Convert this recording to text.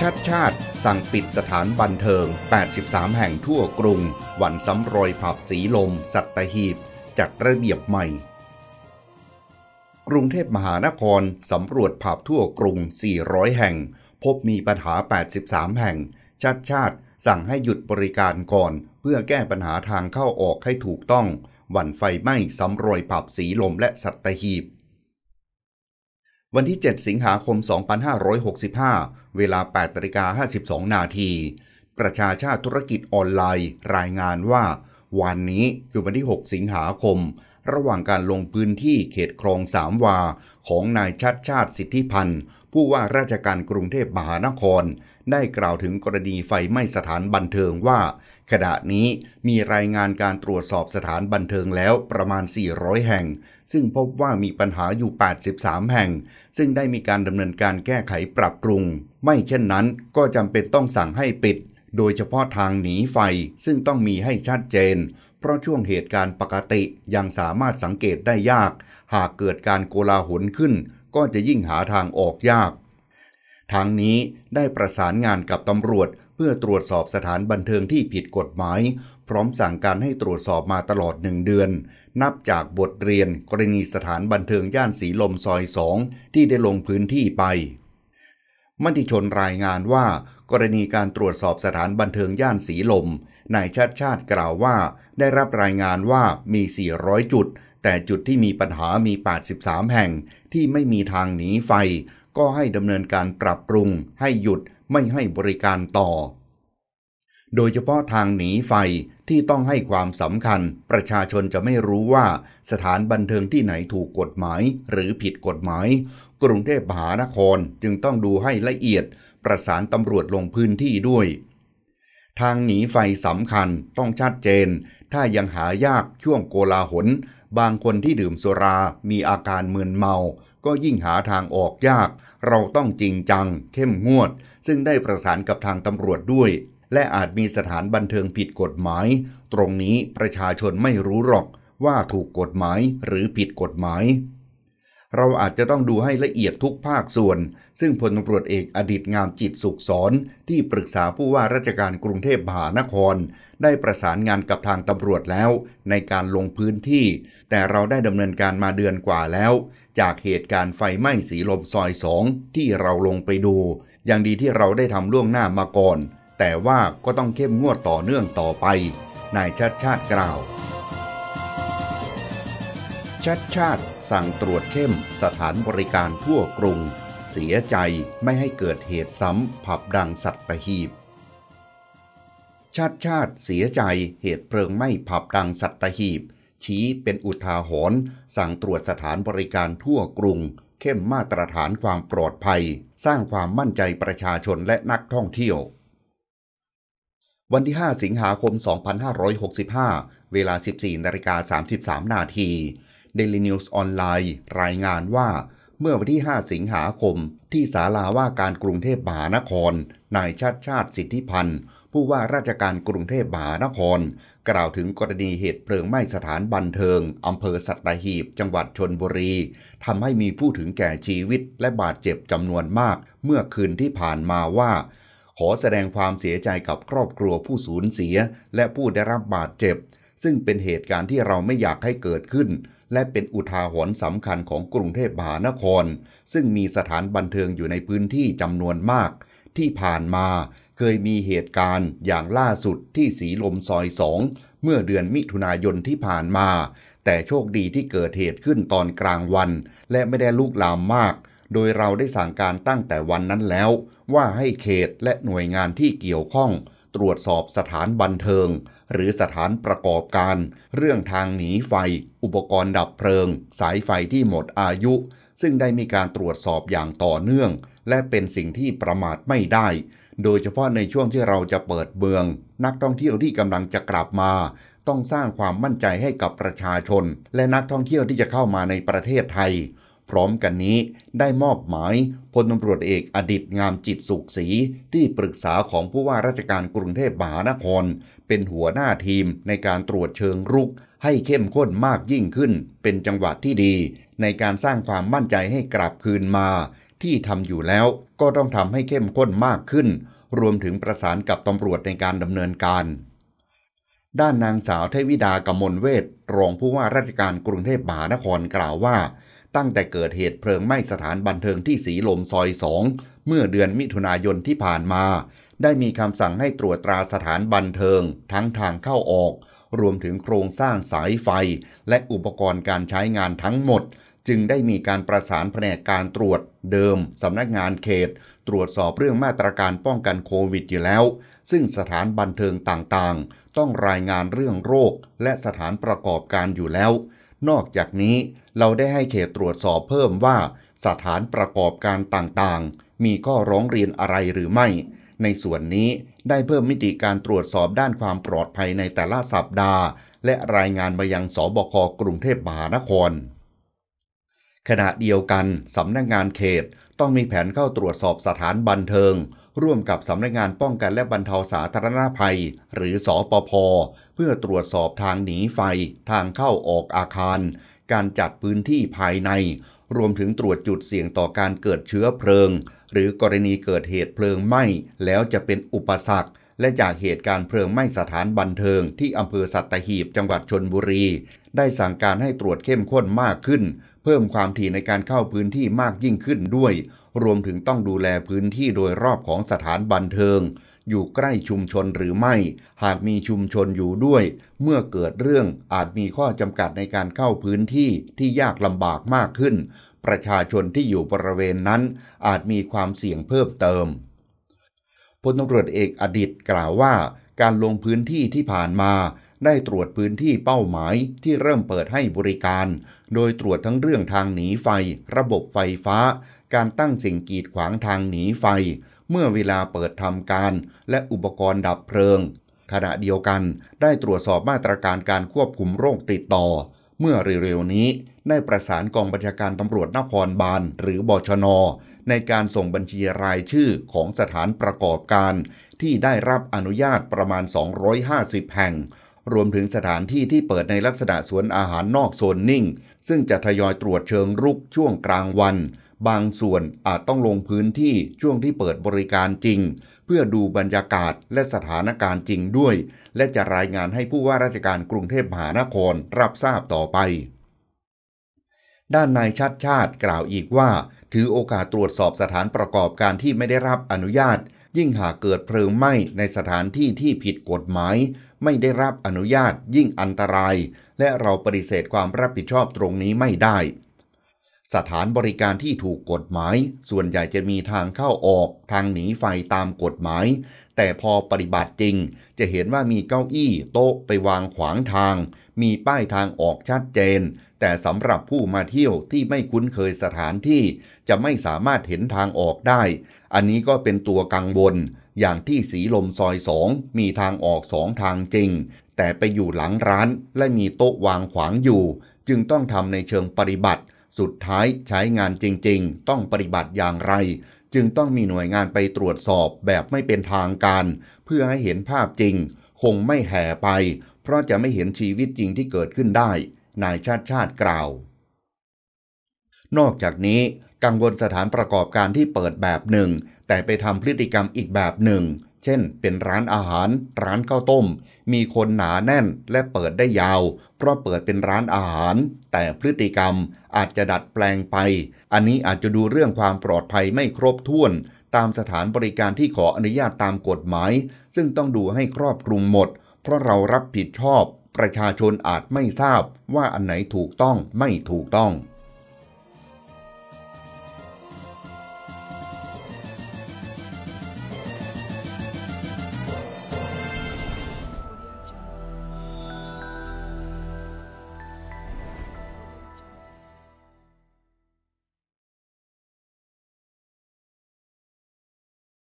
ชัดชาติสั่งปิดสถานบันเทิง 83 แห่งทั่วกรุงวันซ้ำรอยผับสีลม สัตหีบจัดระเบียบใหม่ กรุงเทพมหานครสำรวจผับทั่วกรุง 400 แห่งพบมีปัญหา 83 แห่งชัดชาติสั่งให้หยุดบริการก่อน เพื่อแก้ปัญหาทางเข้าออกให้ถูกต้อง วันไฟไหม้ซ้ำรอยผับสีลมและสัตหีบวันที่ 7 สิงหาคม 2565 เวลา8นาฬิกา52 นาที ประชาชาติธุรกิจออนไลน์รายงานว่า วันนี้คือวันที่ 6 สิงหาคม ระหว่างการลงพื้นที่เขตคลองสามวา ของนายชัดชาติสิทธิพันธ์ ผู้ว่าราชการกรุงเทพมหานครได้กล่าวถึงกรณีไฟไหม้สถานบันเทิงว่า ขณะนี้มีรายงานการตรวจสอบสถานบันเทิงแล้วประมาณ 400 แห่ง ซึ่งพบว่ามีปัญหาอยู่ 83 แห่ง ซึ่งได้มีการดำเนินการแก้ไขปรับปรุง ไม่เช่นนั้นก็จำเป็นต้องสั่งให้ปิด โดยเฉพาะทางหนีไฟซึ่งต้องมีให้ชัดเจน เพราะช่วงเหตุการณ์ปกติยังสามารถสังเกตได้ยาก หากเกิดการโกลาหลขึ้น ก็จะยิ่งหาทางออกยากทางนี้ได้ประสานงานกับตำรวจเพื่อตรวจสอบสถานบันเทิงที่ผิดกฎหมาย พร้อมสั่งการให้ตรวจสอบมาตลอดหนึ่งเดือน นับจากบทเรียนกรณีสถานบันเทิงย่านสีลมซอยสองที่ได้ลงพื้นที่ไปมติชนรายงานว่า กรณีการตรวจสอบสถานบันเทิงย่านสีลมนายชาติชาติกล่าวว่า ได้รับรายงานว่ามี 400 จุดแต่จุดที่มีปัญหามี83แห่งที่ไม่มีทางหนีไฟก็ให้ดำเนินการปรับปรุงให้หยุดไม่ให้บริการต่อ โดยเฉพาะทางหนีไฟที่ต้องให้ความสำคัญ ประชาชนจะไม่รู้ว่าสถานบันเทิงที่ไหนถูกกฎหมายหรือผิดกฎหมาย กรุงเทพมหานครจึงต้องดูให้ละเอียดประสานตำรวจลงพื้นที่ด้วย ทางหนีไฟสำคัญต้องชัดเจน ถ้ายังหายากช่วงโกลาหลบางคนที่ดื่มสุรามีอาการมึนเมาก็ยิ่งหาทางออกยาก เราต้องจริงจังเข้มงวด ซึ่งได้ประสานกับทางตำรวจด้วย และอาจมีสถานบันเทิงผิดกฎหมาย ตรงนี้ประชาชนไม่รู้หรอก ว่าถูกกฎหมายหรือผิดกฎหมายเราอาจจะต้องดูให้ละเอียดทุกภาคส่วน ซึ่งพลตำรวจเอกอดิตงามจิตสุขสอนที่ปรึกษาผู้ว่าราชการกรุงเทพมหานคร ได้ประสานงานกับทางตำรวจแล้วในการลงพื้นที่ แต่เราได้ดำเนินการมาเดือนกว่าแล้ว จากเหตุการณ์ไฟไหม้สีลมซอยสอง ที่เราลงไปดู อย่างดีที่เราได้ทำล่วงหน้ามาก่อน แต่ว่าก็ต้องเข้มงวดต่อเนื่องต่อไป นายชัดชาติกล่าวชัดชาติสั่งตรวจเข้ม สถานบริการทั่วกรุง เสียใจไม่ให้เกิดเหตุซ้ำผับดังสัตหีบชาติชาติเสียใจเหตุเพลิงไหม้ผับดังสัตหีบ ชี้เป็นอุทาหรณ์สั่งตรวจสถานบริการทั่วกรุง เข้มมาตรฐานความปลอดภัย สร้างความมั่นใจประชาชนและนักท่องเที่ยว วันที่5สิงหาคม 2565 เวลา 14นาฬิกา33นาทีเดลีนิวส์ออนไลน์รายงานว่า เมื่อวันที่ 5 สิงหาคม ที่ศาลาว่าการกรุงเทพมหานคร นายชาติชาติสิทธิพันธ์ผู้ว่าราชการกรุงเทพมหานคร กล่าวถึงกรณีเหตุเพลิงไหม้สถานบันเทิง อำเภอสัตหีบจังหวัดชนบุรี ทำให้มีผู้ถึงแก่ชีวิตและบาดเจ็บจำนวนมาก เมื่อคืนที่ผ่านมาว่า ขอแสดงความเสียใจกับครอบครัวผู้สูญเสีย และผู้ได้รับบาดเจ็บ ซึ่งเป็นเหตุการณ์ที่เราไม่อยากให้เกิดขึ้นและเป็นอุทาหรณ์สำคัญของกรุงเทพมหานคร ซึ่งมีสถานบันเทิงอยู่ในพื้นที่จำนวนมาก ที่ผ่านมาเคยมีเหตุการณ์อย่างล่าสุดที่สีลมซอยสอง เมื่อเดือนมิถุนายนที่ผ่านมา แต่โชคดีที่เกิดเหตุขึ้นตอนกลางวัน และไม่ได้ลุกลามมาก โดยเราได้สั่งการตั้งแต่วันนั้นแล้ว ว่าให้เขตและหน่วยงานที่เกี่ยวข้องตรวจสอบสถานบันเทิงหรือสถานประกอบการ เรื่องทางหนีไฟ อุปกรณ์ดับเพลิง สายไฟที่หมดอายุ ซึ่งได้มีการตรวจสอบอย่างต่อเนื่อง และเป็นสิ่งที่ประมาทไม่ได้ โดยเฉพาะในช่วงที่เราจะเปิดเมือง นักท่องเที่ยวที่กำลังจะกลับมา ต้องสร้างความมั่นใจให้กับประชาชน และนักท่องเที่ยวที่จะเข้ามาในประเทศไทยพร้อมกันนี้ได้มอบหมายพลตำรวจเอกอดิตงามจิตสุขศรีที่ปรึกษาของผู้ว่าราชการกรุงเทพมหานคร เป็นหัวหน้าทีมในการตรวจเชิงรุก ให้เข้มข้นมากยิ่งขึ้น เป็นจังหวัดที่ดี ในการสร้างความมั่นใจให้กลับคืนมา ที่ทำอยู่แล้วก็ต้องทำให้เข้มข้นมากขึ้น รวมถึงประสานกับตำรวจในการดำเนินการ ด้านนางสาวเทวิดากมลเวทรองผู้ว่าราชการกรุงเทพมหานครกล่าวว่าตั้งแต่เกิดเหตุเพลิงไหม้สถานบันเทิงที่สีลมซอยสอง เมื่อเดือนมิถุนายนที่ผ่านมา ได้มีคำสั่งให้ตรวจตราสถานบันเทิงทั้งทางเข้าออก รวมถึงโครงสร้างสายไฟและอุปกรณ์การใช้งานทั้งหมด จึงได้มีการประสานแผนกการตรวจเดิมสำนักงานเขต ตรวจสอบเรื่องมาตรการป้องกันโควิดอยู่แล้ว ซึ่งสถานบันเทิงต่างๆ ต้องรายงานเรื่องโรคและสถานประกอบการอยู่แล้วนอกจากนี้เราได้ให้เขตตรวจสอบเพิ่มว่าสถานประกอบการต่างๆ มีข้อร้องเรียนอะไรหรือไม่ ในส่วนนี้ได้เพิ่มมิติการตรวจสอบด้านความปลอดภัยในแต่ละสัปดาห์ และรายงานไปยังสบคกรุงเทพมหานครขณะเดียวกัน สำนักงานเขตต้องมีแผนเข้าตรวจสอบสถานบันเทิง ร่วมกับสำนักงานป้องกันและบรรเทาสาธารณภัย หรือสอปพเพื่อตรวจสอบทางหนีไฟ ทางเข้าออกอาคาร การจัดพื้นที่ภายใน รวมถึงตรวจจุดเสี่ยงต่อการเกิดเชื้อเพลิง หรือกรณีเกิดเหตุเพลิงไหม้แล้วจะเป็นอุปสรรคและจากเหตุการณ์เพลิงไหม้สถานบันเทิง ที่อำเภอสัตหีบจังหวัดชนบุรี ได้สั่งการให้ตรวจเข้มข้นมากขึ้นเพิ่มความถี่ในการเข้าพื้นที่มากยิ่งขึ้นด้วย รวมถึงต้องดูแลพื้นที่โดยรอบของสถานบันเทิง อยู่ใกล้ชุมชนหรือไม่ หากมีชุมชนอยู่ด้วย เมื่อเกิดเรื่องอาจมีข้อจำกัดในการเข้าพื้นที่ที่ยากลำบากมากขึ้น ประชาชนที่อยู่บริเวณนั้น อาจมีความเสี่ยงเพิ่มเติม พลตำรวจเอกอดิตกล่าวว่า การลงพื้นที่ที่ผ่านมาได้ตรวจพื้นที่เป้าหมายที่เริ่มเปิดให้บริการ โดยตรวจทั้งเรื่องทางหนีไฟ ระบบไฟฟ้า การตั้งสิ่งกีดขวางทางหนีไฟ เมื่อเวลาเปิดทำการและอุปกรณ์ดับเพลิง ขณะเดียวกันได้ตรวจสอบมาตรการการควบคุมโรคติดต่อ เมื่อเร็วๆนี้ได้ประสานกองบัญชาการตำรวจนครบาลหรือบชน ในการส่งบัญชีรายชื่อของสถานประกอบการที่ได้รับอนุญาตประมาณ 250 แห่งรวมถึงสถานที่ที่เปิดในลักษณะสวนอาหารนอกโซนนิ่ง ซึ่งจะทยอยตรวจเชิงรุก ช่วงกลางวัน บางส่วนอาจต้องลงพื้นที่ช่วงที่เปิดบริการจริง เพื่อดูบรรยากาศและสถานการณ์จริงด้วย และจะรายงานให้ผู้ว่าราชการกรุงเทพมหานครรับทราบต่อไป ด้านนายชัดชาติกล่าวอีกว่า ถือโอกาสตรวจสอบสถานประกอบการที่ไม่ได้รับอนุญาต ยิ่งหากเกิดเพลิงไหม้ในสถานที่ที่ผิดกฎหมายไม่ได้รับอนุญาตยิ่งอันตราย และเราปฏิเสธความรับผิดชอบตรงนี้ไม่ได้ สถานบริการที่ถูกกฎหมาย ส่วนใหญ่จะมีทางเข้าออก ทางหนีไฟตามกฎหมาย แต่พอปฏิบัติจริง จะเห็นว่ามีเก้าอี้ โต๊ะไปวางขวางทาง มีป้ายทางออกชัดเจน แต่สำหรับผู้มาเที่ยวที่ไม่คุ้นเคยสถานที่จะไม่สามารถเห็นทางออกได้ อันนี้ก็เป็นตัวกังวลอย่างที่สีลมซอยสองมีทางออกสองทางจริง แต่ไปอยู่หลังร้านและมีโต๊ะวางขวางอยู่ จึงต้องทำในเชิงปฏิบัติ สุดท้ายใช้งานจริงๆ ต้องปฏิบัติอย่างไร จึงต้องมีหน่วยงานไปตรวจสอบแบบไม่เป็นทางการ เพื่อให้เห็นภาพจริง คงไม่แห่ไป เพราะจะไม่เห็นชีวิตจริงที่เกิดขึ้นได้ นายชาติชาติกล่าว นอกจากนี้กังวลสถานประกอบการที่เปิดแบบหนึ่งแต่ไปทำพฤติกรรมอีกแบบหนึ่ง เช่น เป็นร้านอาหาร ร้านข้าวต้ม มีคนหนาแน่นและเปิดได้ยาว เพราะเปิดเป็นร้านอาหาร แต่พฤติกรรมอาจจะดัดแปลงไป อันนี้อาจจะดูเรื่องความปลอดภัยไม่ครบถ้วน ตามสถานบริการที่ขออนุญาตตามกฎหมาย ซึ่งต้องดูให้ครอบคลุมหมด เพราะเรารับผิดชอบ ประชาชนอาจไม่ทราบว่าอันไหนถูกต้องไม่ถูกต้อง